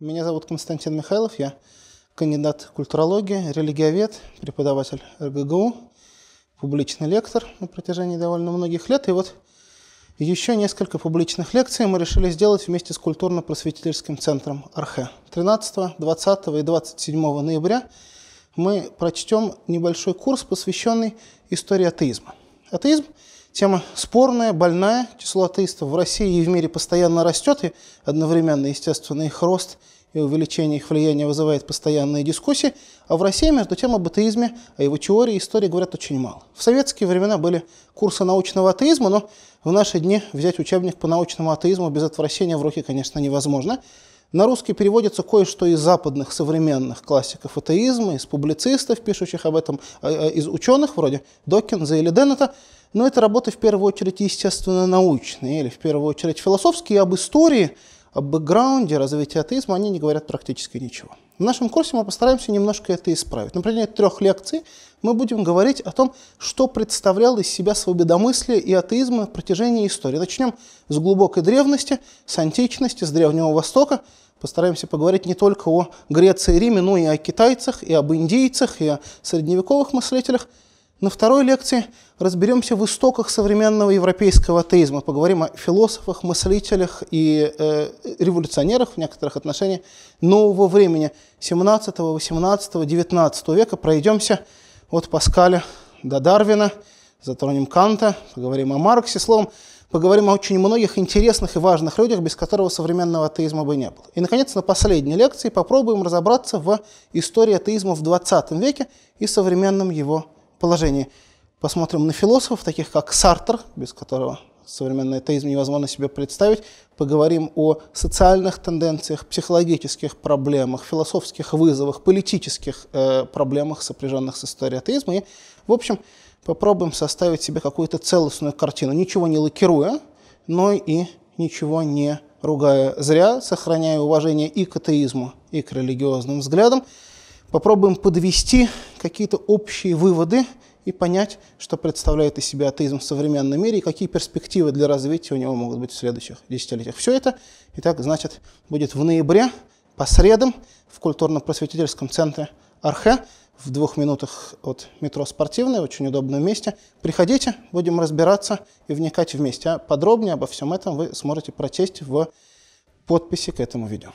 Меня зовут Константин Михайлов, я кандидат культурологии, религиовед, преподаватель РГГУ, публичный лектор на протяжении довольно многих лет. И вот еще несколько публичных лекций мы решили сделать вместе с культурно-просветительским центром Архе. 13, 20 и 27 ноября мы прочтем небольшой курс, посвященный истории атеизма. Атеизм Тема спорная, больная. Число атеистов в России и в мире постоянно растет, и одновременно, естественно, их рост и увеличение их влияния вызывает постоянные дискуссии, а в России, между тем, об атеизме, о его теории и истории говорят очень мало. В советские времена были курсы научного атеизма, но в наши дни взять учебник по научному атеизму без отвращения в руки, конечно, невозможно. На русский переводится кое-что из западных современных классиков атеизма, из публицистов, пишущих об этом, а, а, из ученых вроде Докинза или Деннета, но это работы в первую очередь естественно научные или в первую очередь философские об истории, бэкграунде развития атеизма они не говорят практически ничего. В нашем курсе мы постараемся немножко это исправить. На протяжении трех лекций мы будем говорить о том, что представлял из себя свободомыслие и атеизм на протяжении истории. Начнем с глубокой древности, с античности, с Древнего Востока. Постараемся поговорить не только о Греции и Риме, но и о китайцах, и об индейцах, и о средневековых мыслителях – на второй лекции разберемся в истоках современного европейского атеизма, поговорим о философах, мыслителях и э, революционерах в некоторых отношениях нового времени 17, 18, 19 века, пройдемся от Паскаля до Дарвина, затронем Канта, поговорим о Марксе, словом, поговорим о очень многих интересных и важных людях, без которого современного атеизма бы не было. И, наконец, на последней лекции попробуем разобраться в истории атеизма в 20 веке и современном его положении. Посмотрим на философов, таких как Сартер, без которого современный атеизм невозможно себе представить. Поговорим о социальных тенденциях, психологических проблемах, философских вызовах, политических э, проблемах, сопряженных с историей атеизма. И, в общем, попробуем составить себе какую-то целостную картину, ничего не лакируя, но и ничего не ругая зря, сохраняя уважение и к атеизму, и к религиозным взглядам. Попробуем подвести какие-то общие выводы и понять, что представляет из себя атеизм в современном мире и какие перспективы для развития у него могут быть в следующих десятилетиях. Все это, итак, значит, будет в ноябре по средам в культурно-просветительском центре Архе в двух минутах от метро «Спортивное», в очень удобном месте. Приходите, будем разбираться и вникать вместе. А подробнее обо всем этом вы сможете прочесть в подписи к этому видео.